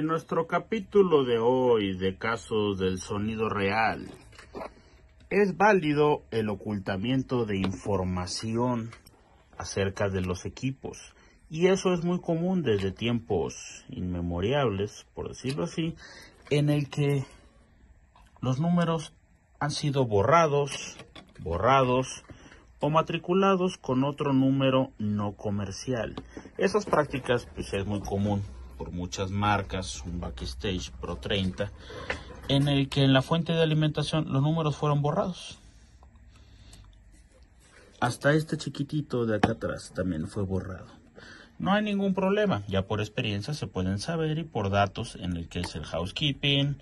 En nuestro capítulo de hoy de casos del sonido real, es válido el ocultamiento de información acerca de los equipos. Y eso es muy común desde tiempos inmemoriables, por decirlo así, en el que los números han sido borrados, borrados o matriculados con otro número no comercial. Esas prácticas pues es muy común por muchas marcas, un Backstage Pro 30, en el que en la fuente de alimentación los números fueron borrados. Hasta este chiquitito de acá atrás también fue borrado. No hay ningún problema, ya por experiencia se pueden saber y por datos en el que es el housekeeping,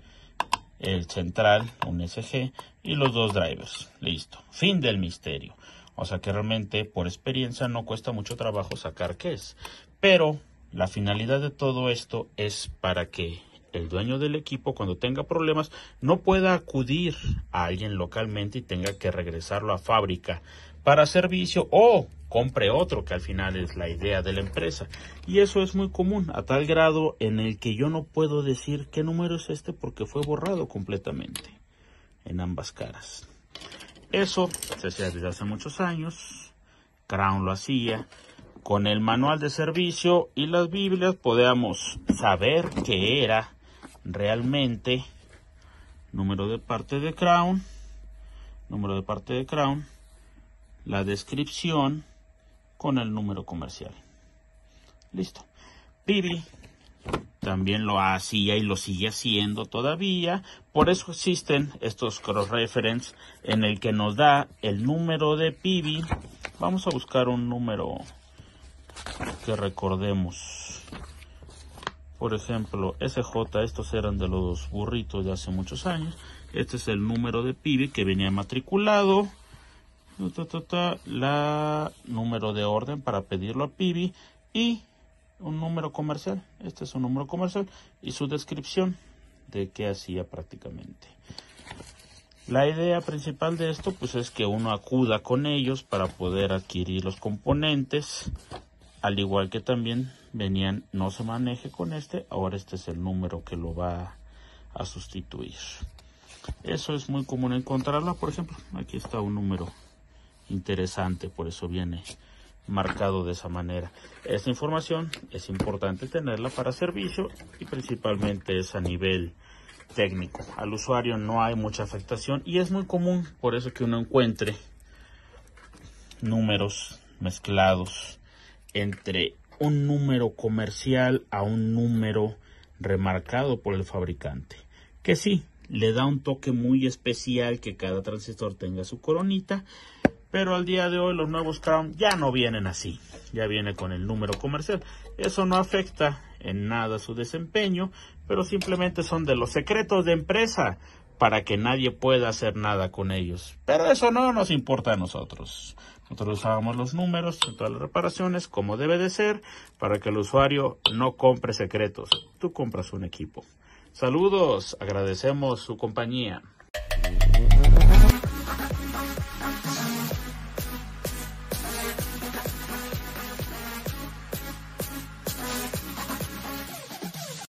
el central, un SG y los dos drivers. Listo, fin del misterio. O sea que realmente por experiencia no cuesta mucho trabajo sacar qué es. Pero la finalidad de todo esto es para que el dueño del equipo cuando tenga problemas no pueda acudir a alguien localmente y tenga que regresarlo a fábrica para servicio o compre otro que al final es la idea de la empresa y eso es muy común a tal grado en el que yo no puedo decir qué número es este porque fue borrado completamente en ambas caras eso se hacía desde hace muchos años Crown lo hacía con el manual de servicio y las Biblias podíamos saber qué era realmente número de parte de Crown, número de parte de Crown, la descripción con el número comercial. Listo. Pibi también lo hacía y lo sigue haciendo todavía. Por eso existen estos cross-reference en el que nos da el número de Pibi. Vamos a buscar un número que recordemos. Por ejemplo, SJ, estos eran de los burritos de hace muchos años. Este es el número de PIB que venía matriculado. La número de orden para pedirlo a Pibi y un número comercial. Este es un número comercial y su descripción de qué hacía prácticamente. La idea principal de esto pues es que uno acuda con ellos para poder adquirir los componentes al igual que también venían no se maneje con este ahora este es el número que lo va a sustituir eso es muy común encontrarla por ejemplo aquí está un número interesante por eso viene marcado de esa manera esta información es importante tenerla para servicio y principalmente es a nivel técnico al usuario no hay mucha afectación y es muy común por eso que uno encuentre números mezclados entre un número comercial a un número remarcado por el fabricante. Que sí, le da un toque muy especial que cada transistor tenga su coronita. Pero al día de hoy los nuevos Crown ya no vienen así. Ya viene con el número comercial. Eso no afecta en nada su desempeño. Pero simplemente son de los secretos de empresa para que nadie pueda hacer nada con ellos. Pero eso no nos importa a nosotros. Nosotros usamos los números en todas las reparaciones como debe de ser para que el usuario no compre secretos. Tú compras un equipo. Saludos, agradecemos su compañía.